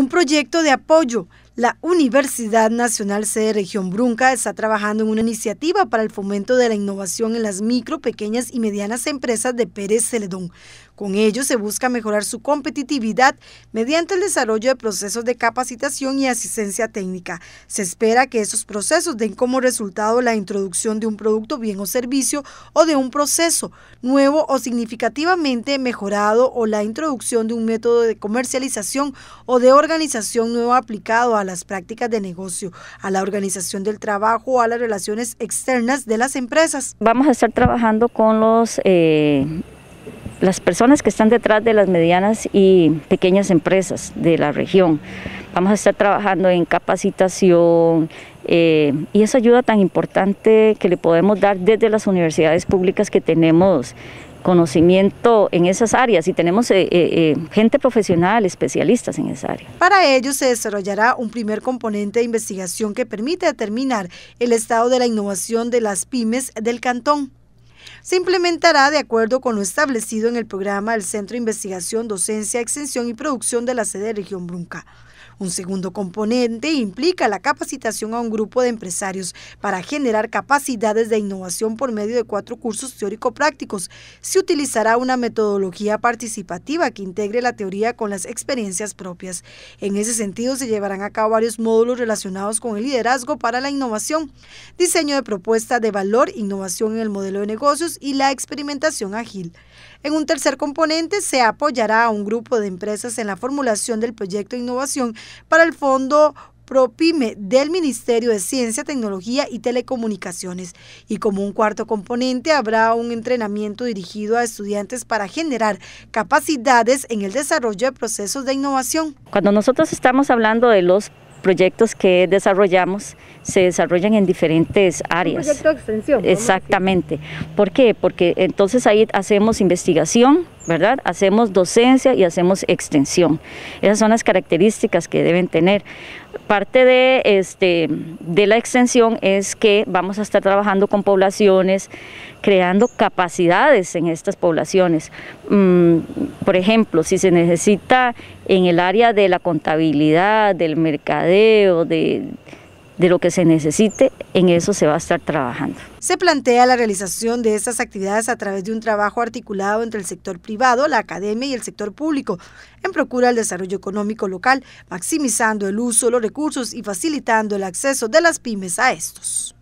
un proyecto de apoyo. La Universidad Nacional de Región Brunca está trabajando en una iniciativa para el fomento de la innovación en las micro, pequeñas y medianas empresas de Pérez Celedón, con ello se busca mejorar su competitividad mediante el desarrollo de procesos de capacitación y asistencia técnica. Se espera que esos procesos den como resultado la introducción de un producto, bien o servicio o de un proceso nuevo o significativamente mejorado o la introducción de un método de comercialización o de organización nuevo aplicado a las prácticas de negocio, a la organización del trabajo o a las relaciones externas de las empresas. Vamos a estar trabajando con los eh, las personas que están detrás de las medianas y pequeñas empresas de la región. Vamos a estar trabajando en capacitación eh, y esa ayuda tan importante que le podemos dar desde las universidades públicas que tenemos conocimiento en esas áreas y tenemos eh, eh, gente profesional, especialistas en esa área. Para ello se desarrollará un primer componente de investigación que permite determinar el estado de la innovación de las pymes del cantón se implementará de acuerdo con lo establecido en el programa del Centro de Investigación, Docencia, Extensión y Producción de la sede de Región Brunca. Un segundo componente implica la capacitación a un grupo de empresarios para generar capacidades de innovación por medio de cuatro cursos teórico-prácticos. Se utilizará una metodología participativa que integre la teoría con las experiencias propias. En ese sentido, se llevarán a cabo varios módulos relacionados con el liderazgo para la innovación, diseño de propuestas de valor, innovación en el modelo de negocios, y la experimentación ágil. En un tercer componente se apoyará a un grupo de empresas en la formulación del proyecto de innovación para el Fondo PROPIME del Ministerio de Ciencia, Tecnología y Telecomunicaciones. Y como un cuarto componente habrá un entrenamiento dirigido a estudiantes para generar capacidades en el desarrollo de procesos de innovación. Cuando nosotros estamos hablando de los proyectos que desarrollamos se desarrollan en diferentes áreas. proyecto de extensión. Exactamente. ¿Por qué? Porque entonces ahí hacemos investigación, ¿verdad? Hacemos docencia y hacemos extensión. Esas son las características que deben tener parte de, este, de la extensión es que vamos a estar trabajando con poblaciones, creando capacidades en estas poblaciones. Mm, por ejemplo, si se necesita en el área de la contabilidad, del mercadeo, de de lo que se necesite, en eso se va a estar trabajando. Se plantea la realización de estas actividades a través de un trabajo articulado entre el sector privado, la academia y el sector público, en procura del desarrollo económico local, maximizando el uso de los recursos y facilitando el acceso de las pymes a estos.